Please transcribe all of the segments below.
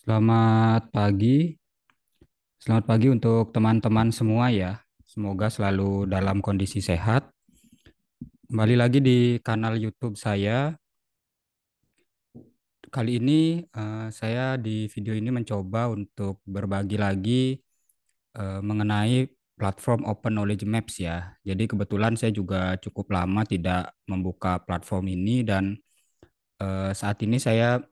Selamat pagi. Selamat pagi untuk teman-teman semua ya. Semoga selalu dalam kondisi sehat. Kembali lagi di kanal YouTube saya. Kali ini uh, saya di video ini mencoba untuk berbagi lagi uh, mengenai platform Open Knowledge Maps ya. Jadi kebetulan saya juga cukup lama tidak membuka platform ini dan uh, saat ini saya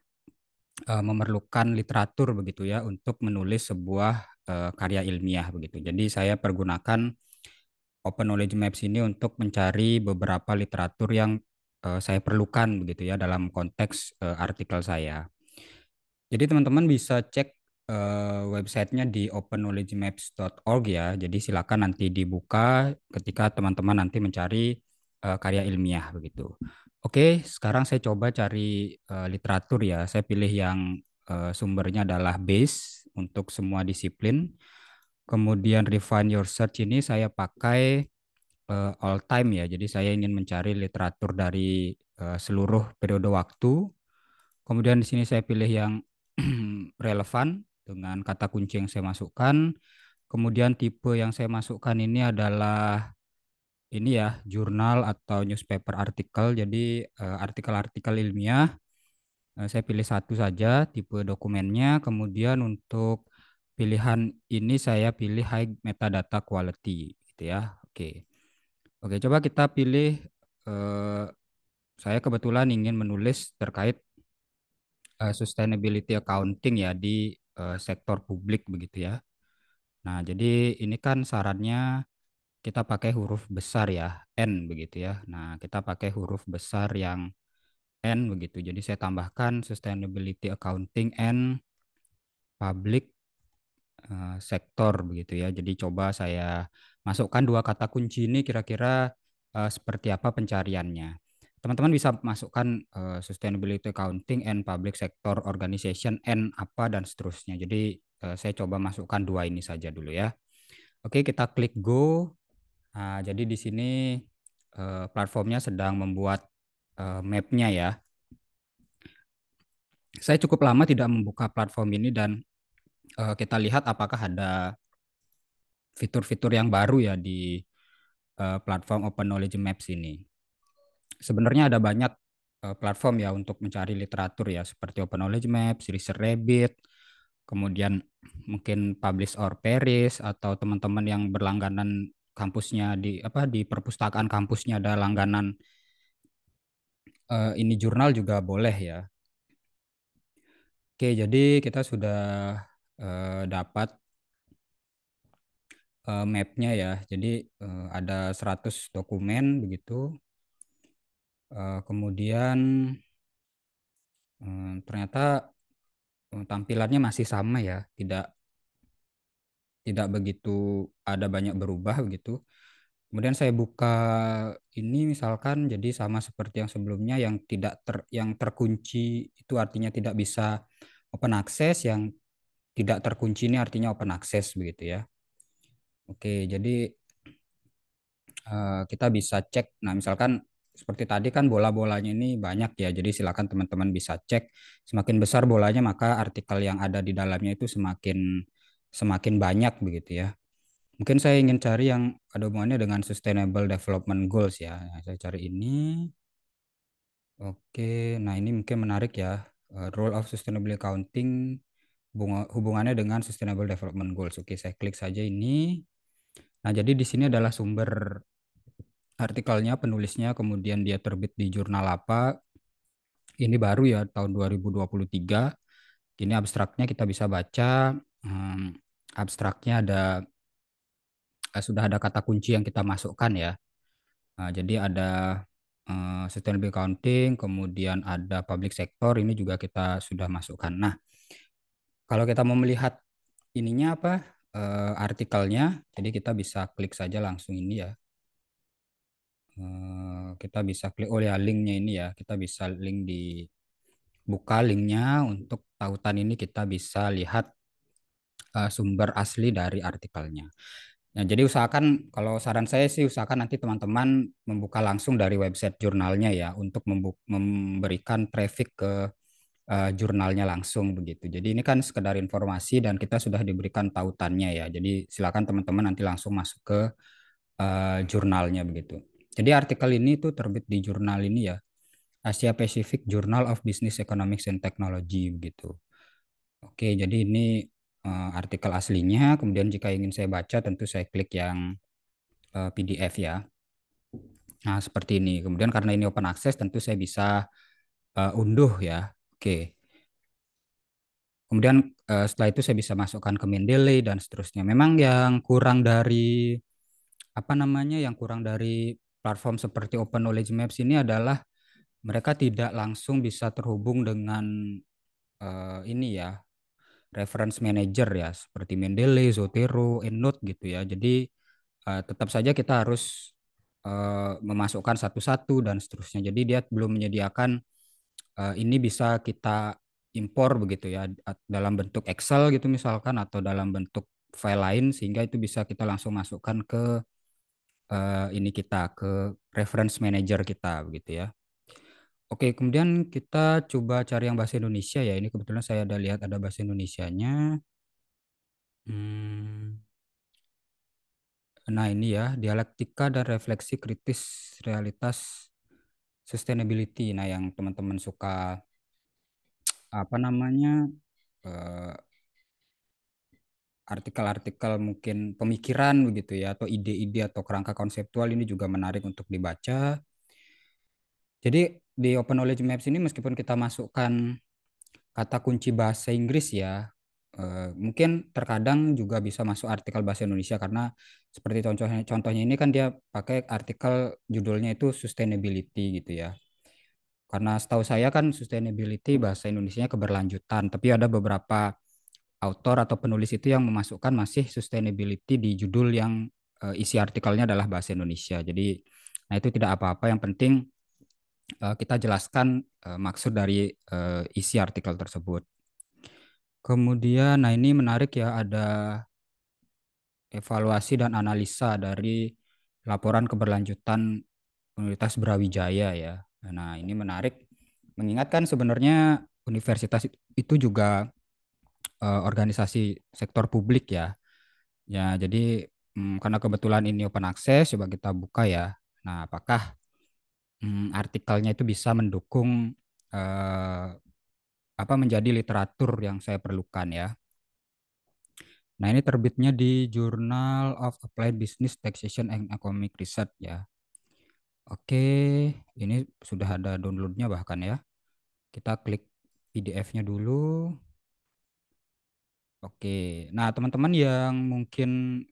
uh, memerlukan literatur begitu ya untuk menulis sebuah uh, karya ilmiah begitu. Jadi saya pergunakan Open Knowledge Maps ini untuk mencari beberapa literatur yang uh, saya perlukan begitu ya dalam konteks uh, artikel saya. Jadi teman-teman bisa cek uh, websitenya di openknowledgemaps.org ya. Jadi silakan nanti dibuka ketika teman-teman nanti mencari uh, karya ilmiah begitu. Oke, sekarang saya coba cari uh, literatur ya. Saya pilih yang uh, sumbernya adalah base untuk semua disiplin. Kemudian refine your search ini saya pakai uh, all time ya. Jadi saya ingin mencari literatur dari uh, seluruh periode waktu. Kemudian di sini saya pilih yang relevan dengan kata kunci yang saya masukkan. Kemudian tipe yang saya masukkan ini adalah ini ya jurnal atau newspaper artikel. Jadi eh, artikel-artikel ilmiah eh, saya pilih satu saja tipe dokumennya. Kemudian untuk pilihan ini saya pilih high metadata quality gitu ya. Oke. Oke, coba kita pilih uh, saya kebetulan ingin menulis terkait uh, sustainability accounting ya di uh, sektor publik begitu ya. Nah, jadi ini kan syaratnya kita pakai huruf besar ya n begitu ya. Nah kita pakai huruf besar yang n begitu. Jadi saya tambahkan sustainability accounting and public uh, eh, sektor begitu ya. Jadi coba saya masukkan dua kata kunci ini kira-kira uh, seperti apa pencariannya. Teman-teman bisa masukkan uh, sustainability accounting and public sector organization N apa dan seterusnya. Jadi uh, saya coba masukkan dua ini saja dulu ya. Oke, kita klik go. Nah, jadi di sini eh, platformnya sedang membuat eh, mapnya ya. Saya cukup lama tidak membuka platform ini dan eh, kita lihat apakah ada fitur-fitur yang baru ya di platform Open Knowledge Maps ini. Sebenarnya ada banyak platform ya untuk mencari literatur ya seperti Open Knowledge Maps, Research Rabbit, kemudian mungkin Publish or Paris atau teman-teman yang berlangganan kampusnya di apa di perpustakaan kampusnya ada langganan uh, ini jurnal juga boleh ya. Oke, jadi kita sudah uh, dapat uh, mapnya ya. Jadi uh, ada 100 dokumen begitu. Uh, kemudian uh, ternyata uh, tampilannya masih sama ya, tidak tidak begitu ada banyak berubah begitu. Kemudian saya buka ini misalkan jadi sama seperti yang sebelumnya yang tidak ter, yang terkunci itu artinya tidak bisa open access, yang tidak terkunci ini artinya open access begitu ya. Oke, jadi uh, kita bisa cek. Nah, misalkan seperti tadi kan bola-bolanya ini banyak ya. Jadi silakan teman-teman bisa cek. Semakin besar bolanya maka artikel yang ada di dalamnya itu semakin semakin banyak begitu ya. Mungkin saya ingin cari yang ada hubungannya dengan Sustainable Development Goals ya. Nah, saya cari ini. Oke, nah ini mungkin menarik ya. Eh, role of Sustainable Accounting hubungannya dengan Sustainable Development Goals. Oke, saya klik saja ini. Nah, jadi di sini adalah sumber artikelnya, penulisnya, kemudian dia terbit di jurnal apa. Ini baru ya tahun 2023. Ini abstraknya kita bisa baca hmm, abstraknya ada eh, sudah ada kata kunci yang kita masukkan ya. Nah, jadi ada sustainability eh, sustainable accounting, kemudian ada public sector ini juga kita sudah masukkan. Nah, kalau kita mau melihat ininya apa eh, artikelnya, jadi kita bisa klik saja langsung ini ya. Eh, kita bisa klik oh ya linknya ini ya, kita bisa link di buka linknya untuk tautan ini kita bisa lihat uh, sumber asli dari artikelnya. Nah, jadi usahakan kalau saran saya sih usahakan nanti teman-teman membuka langsung dari website jurnalnya ya untuk memberikan traffic ke uh, jurnalnya langsung begitu. Jadi ini kan sekedar informasi dan kita sudah diberikan tautannya ya. Jadi silakan teman-teman nanti langsung masuk ke uh, jurnalnya begitu. Jadi artikel ini tuh terbit di jurnal ini ya Asia Pacific Journal of Business Economics and Technology begitu. Oke, jadi ini uh, artikel aslinya. Kemudian jika ingin saya baca tentu saya klik yang uh, eh, PDF ya. Nah, seperti ini. Kemudian karena ini open access tentu saya bisa uh, unduh ya. Oke. Kemudian uh, setelah itu saya bisa masukkan ke Mendeley dan seterusnya. Memang yang kurang dari apa namanya yang kurang dari platform seperti Open Knowledge Maps ini adalah mereka tidak langsung bisa terhubung dengan uh, ini ya reference manager ya seperti Mendele, Zotero, EndNote gitu ya. Jadi uh, tetap saja kita harus uh, memasukkan satu-satu dan seterusnya. Jadi dia belum menyediakan uh, ini bisa kita impor begitu ya dalam bentuk Excel gitu misalkan atau dalam bentuk file lain sehingga itu bisa kita langsung masukkan ke uh, ini kita ke reference manager kita begitu ya. Oke, kemudian kita coba cari yang bahasa Indonesia ya. Ini kebetulan saya ada lihat ada bahasa Indonesianya. Hmm. Nah, ini ya, dialektika dan refleksi kritis realitas sustainability. Nah, yang teman-teman suka apa namanya? Eh, artikel-artikel eh, mungkin pemikiran begitu ya atau ide-ide atau kerangka konseptual ini juga menarik untuk dibaca. Jadi di Open Knowledge Maps ini meskipun kita masukkan kata kunci bahasa Inggris ya, eh, mungkin terkadang juga bisa masuk artikel bahasa Indonesia karena seperti contohnya contohnya ini kan dia pakai artikel judulnya itu sustainability gitu ya. Karena setahu saya kan sustainability bahasa Indonesia keberlanjutan, tapi ada beberapa autor atau penulis itu yang memasukkan masih sustainability di judul yang eh, isi artikelnya adalah bahasa Indonesia. Jadi nah itu tidak apa-apa yang penting Eh, kita jelaskan uh, maksud dari uh, isi artikel tersebut. Kemudian, nah ini menarik ya ada evaluasi dan analisa dari laporan keberlanjutan Universitas Brawijaya ya. Nah ini menarik mengingatkan sebenarnya universitas itu juga uh, organisasi sektor publik ya. Ya jadi hmm, karena kebetulan ini open access coba kita buka ya. Nah apakah hmm, artikelnya itu bisa mendukung eh, apa menjadi literatur yang saya perlukan ya. Nah, ini terbitnya di Journal of Applied Business Taxation and Economic Research ya. Oke, ini sudah ada downloadnya bahkan ya. Kita klik PDF-nya dulu. Oke, nah teman-teman yang mungkin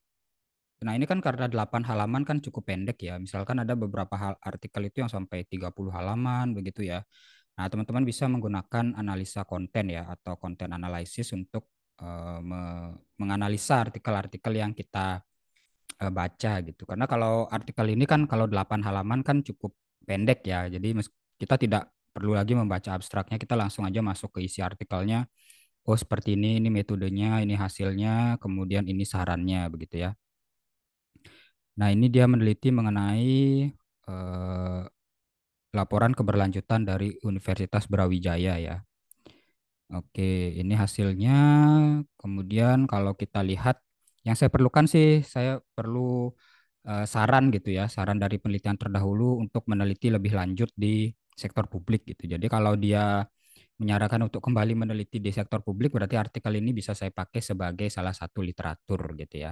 Nah, ini kan karena 8 halaman kan cukup pendek ya. Misalkan ada beberapa hal artikel itu yang sampai 30 halaman begitu ya. Nah, teman-teman bisa menggunakan analisa konten ya atau konten analisis untuk uh, me menganalisa artikel-artikel yang kita uh, baca gitu. Karena kalau artikel ini kan kalau 8 halaman kan cukup pendek ya. Jadi kita tidak perlu lagi membaca abstraknya, kita langsung aja masuk ke isi artikelnya. Oh, seperti ini, ini metodenya, ini hasilnya, kemudian ini sarannya begitu ya. Nah, ini dia meneliti mengenai eh, laporan keberlanjutan dari Universitas Brawijaya ya. Oke, ini hasilnya. Kemudian kalau kita lihat yang saya perlukan sih saya perlu eh, saran gitu ya, saran dari penelitian terdahulu untuk meneliti lebih lanjut di sektor publik gitu. Jadi kalau dia menyarankan untuk kembali meneliti di sektor publik berarti artikel ini bisa saya pakai sebagai salah satu literatur gitu ya.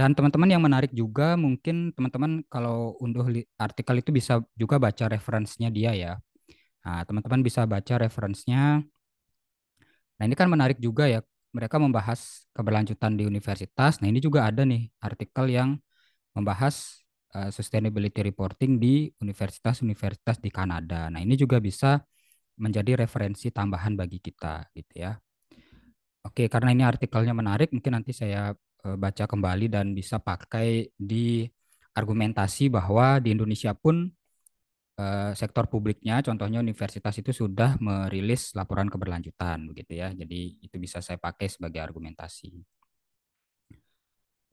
Dan teman-teman yang menarik juga mungkin teman-teman kalau unduh artikel itu bisa juga baca referensinya dia ya. Nah, teman-teman bisa baca referensinya. Nah, ini kan menarik juga ya. Mereka membahas keberlanjutan di universitas. Nah, ini juga ada nih artikel yang membahas uh, sustainability reporting di universitas-universitas di Kanada. Nah, ini juga bisa menjadi referensi tambahan bagi kita gitu ya. Oke, karena ini artikelnya menarik, mungkin nanti saya Eh, baca kembali dan bisa pakai di argumentasi bahwa di Indonesia pun eh, sektor publiknya contohnya universitas itu sudah merilis laporan keberlanjutan begitu ya. Jadi itu bisa saya pakai sebagai argumentasi.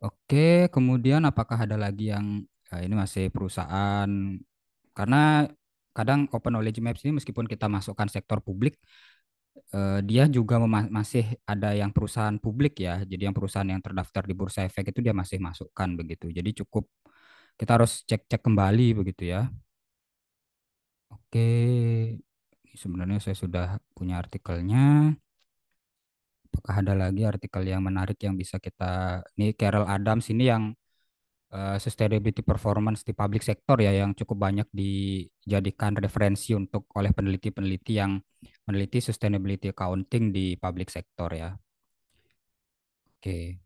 Oke, kemudian apakah ada lagi yang eh, ini masih perusahaan karena kadang open knowledge maps ini meskipun kita masukkan sektor publik uh, dia juga masih ada yang perusahaan publik ya. Jadi yang perusahaan yang terdaftar di Bursa Efek itu dia masih masukkan begitu. Jadi cukup kita harus cek-cek kembali begitu ya. Oke, sebenarnya saya sudah punya artikelnya. Apakah ada lagi artikel yang menarik yang bisa kita Ini Carol Adams ini yang Eh, sustainability performance di public sector ya yang cukup banyak dijadikan referensi untuk oleh peneliti-peneliti yang meneliti sustainability accounting di public sector ya. Oke.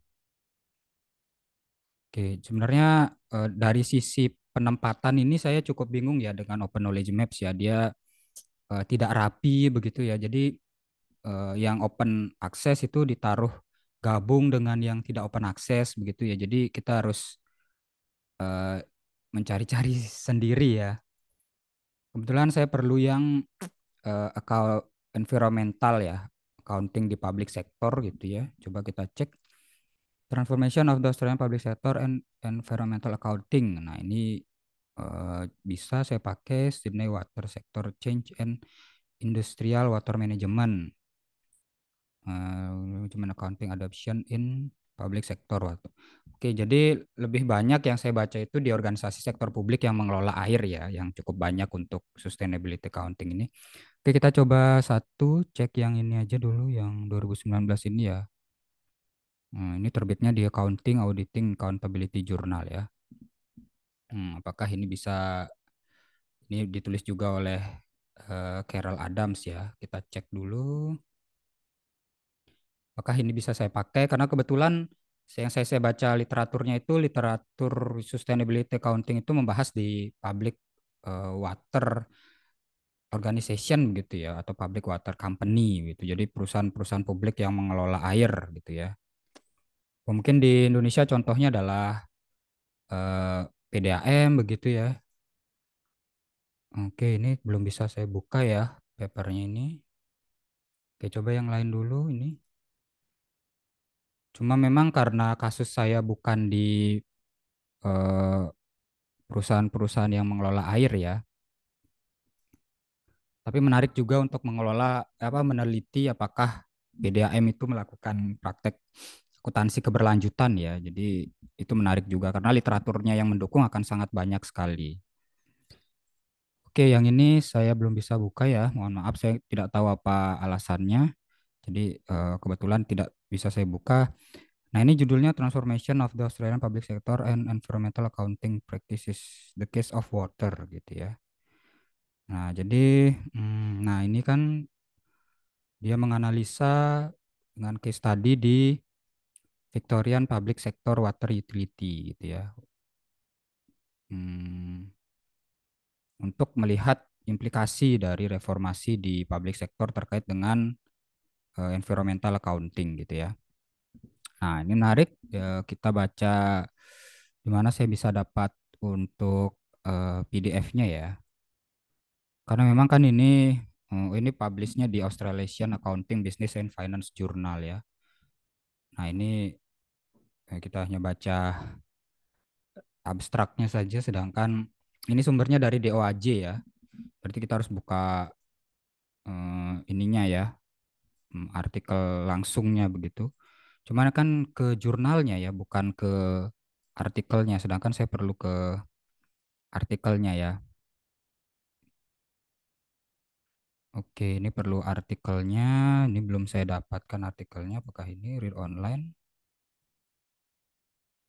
Oke, sebenarnya eh, dari sisi penempatan ini saya cukup bingung ya dengan Open Knowledge Maps ya. Dia eh, tidak rapi begitu ya. Jadi yang open access itu ditaruh gabung dengan yang tidak open access begitu ya. Jadi kita harus Eh, mencari-cari sendiri ya. Kebetulan saya perlu yang uh, account environmental ya, accounting di public sector gitu ya. Coba kita cek transformation of the Australian public sector and environmental accounting. Nah, ini uh, bisa saya pakai Sydney Water Sector Change and Industrial Water Management. Uh, management accounting adoption in public sector waktu. Oke, jadi lebih banyak yang saya baca itu di organisasi sektor publik yang mengelola air ya, yang cukup banyak untuk sustainability accounting ini. Oke, kita coba satu cek yang ini aja dulu yang 2019 ini ya. Nah, ini terbitnya di accounting, auditing, accountability journal ya. Hmm, apakah ini bisa ini ditulis juga oleh uh, Carol Adams ya? Kita cek dulu apakah ini bisa saya pakai karena kebetulan yang saya, saya baca literaturnya itu literatur sustainability accounting itu membahas di public uh, water organization gitu ya atau public water company gitu. Jadi perusahaan-perusahaan publik yang mengelola air gitu ya. Mungkin di Indonesia contohnya adalah uh, eh, PDAM begitu ya. Oke, ini belum bisa saya buka ya papernya ini. Oke, coba yang lain dulu ini. Cuma memang karena kasus saya bukan di eh, perusahaan-perusahaan yang mengelola air ya. Tapi menarik juga untuk mengelola apa meneliti apakah BDAM itu melakukan praktek akuntansi keberlanjutan ya. Jadi itu menarik juga karena literaturnya yang mendukung akan sangat banyak sekali. Oke, yang ini saya belum bisa buka ya. Mohon maaf saya tidak tahu apa alasannya. Jadi eh, kebetulan tidak bisa saya buka. Nah, ini judulnya Transformation of the Australian Public Sector and Environmental Accounting Practices, The Case of Water gitu ya. Nah, jadi hmm, nah ini kan dia menganalisa dengan case study di Victorian Public Sector Water Utility gitu ya. Hmm, untuk melihat implikasi dari reformasi di public sector terkait dengan Eh, environmental accounting gitu ya. Nah, ini menarik eh, kita baca di mana saya bisa dapat untuk uh, eh, PDF-nya ya. Karena memang kan ini uh, ini publishnya di Australasian Accounting Business and Finance Journal ya. Nah, ini kita hanya baca abstraknya saja sedangkan ini sumbernya dari DOAJ ya. Berarti kita harus buka uh, ininya ya, Mm, artikel langsungnya begitu. Cuman kan ke jurnalnya ya, bukan ke artikelnya. Sedangkan saya perlu ke artikelnya ya. Oke, ini perlu artikelnya. Ini belum saya dapatkan artikelnya. Apakah ini read online?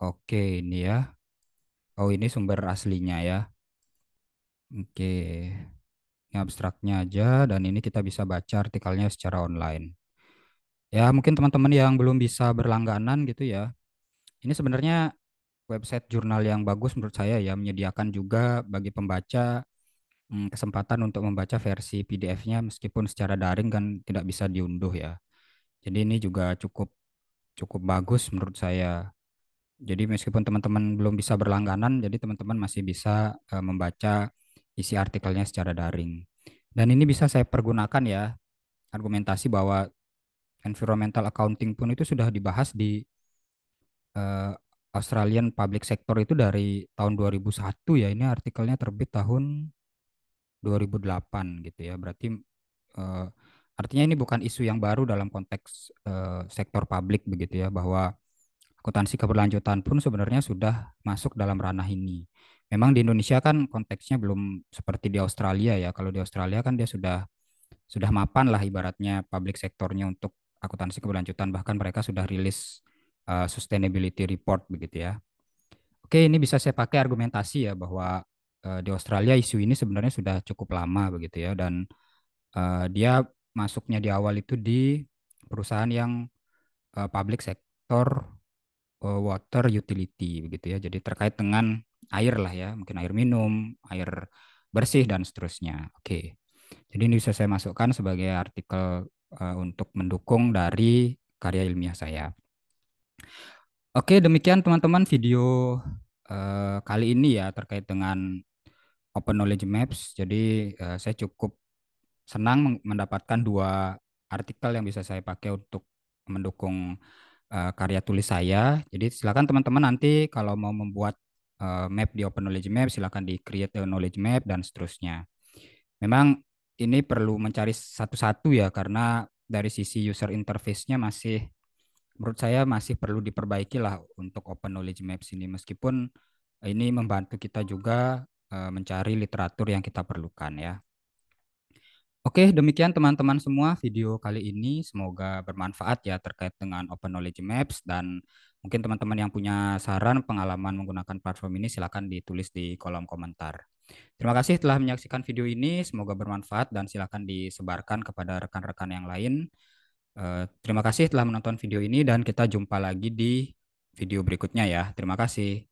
Oke, ini ya. Oh, ini sumber aslinya ya. Oke yang abstraknya aja dan ini kita bisa baca artikelnya secara online. Ya, mungkin teman-teman yang belum bisa berlangganan gitu ya. Ini sebenarnya website jurnal yang bagus menurut saya ya menyediakan juga bagi pembaca hmm, kesempatan untuk membaca versi PDF-nya meskipun secara daring kan tidak bisa diunduh ya. Jadi ini juga cukup cukup bagus menurut saya. Jadi meskipun teman-teman belum bisa berlangganan, jadi teman-teman masih bisa uh, membaca isi artikelnya secara daring. Dan ini bisa saya pergunakan ya argumentasi bahwa environmental accounting pun itu sudah dibahas di uh, Australian Public Sector itu dari tahun 2001 ya. Ini artikelnya terbit tahun 2008 gitu ya. Berarti uh, artinya ini bukan isu yang baru dalam konteks uh, sektor publik begitu ya bahwa akuntansi keberlanjutan pun sebenarnya sudah masuk dalam ranah ini memang di Indonesia kan konteksnya belum seperti di Australia ya. Kalau di Australia kan dia sudah sudah mapan lah ibaratnya public sektornya untuk akuntansi keberlanjutan bahkan mereka sudah rilis uh, sustainability report begitu ya. Oke, ini bisa saya pakai argumentasi ya bahwa uh, di Australia isu ini sebenarnya sudah cukup lama begitu ya dan uh, dia masuknya di awal itu di perusahaan yang uh, public sector uh, water utility begitu ya. Jadi terkait dengan air lah ya, mungkin air minum, air bersih dan seterusnya. Oke. Jadi ini bisa saya masukkan sebagai artikel uh, untuk mendukung dari karya ilmiah saya. Oke, demikian teman-teman video uh, kali ini ya terkait dengan Open Knowledge Maps. Jadi uh, saya cukup senang mendapatkan dua artikel yang bisa saya pakai untuk mendukung uh, karya tulis saya. Jadi silakan teman-teman nanti kalau mau membuat Eh, map di open knowledge map, silakan di create a knowledge map dan seterusnya. Memang ini perlu mencari satu-satu ya karena dari sisi user interface-nya masih menurut saya masih perlu diperbaiki lah untuk open knowledge map ini meskipun ini membantu kita juga eh, mencari literatur yang kita perlukan ya. Oke, demikian teman-teman semua video kali ini. Semoga bermanfaat ya terkait dengan Open Knowledge Maps dan mungkin teman-teman yang punya saran pengalaman menggunakan platform ini silakan ditulis di kolom komentar. Terima kasih telah menyaksikan video ini. Semoga bermanfaat dan silakan disebarkan kepada rekan-rekan yang lain. Eh, terima kasih telah menonton video ini dan kita jumpa lagi di video berikutnya ya. Terima kasih.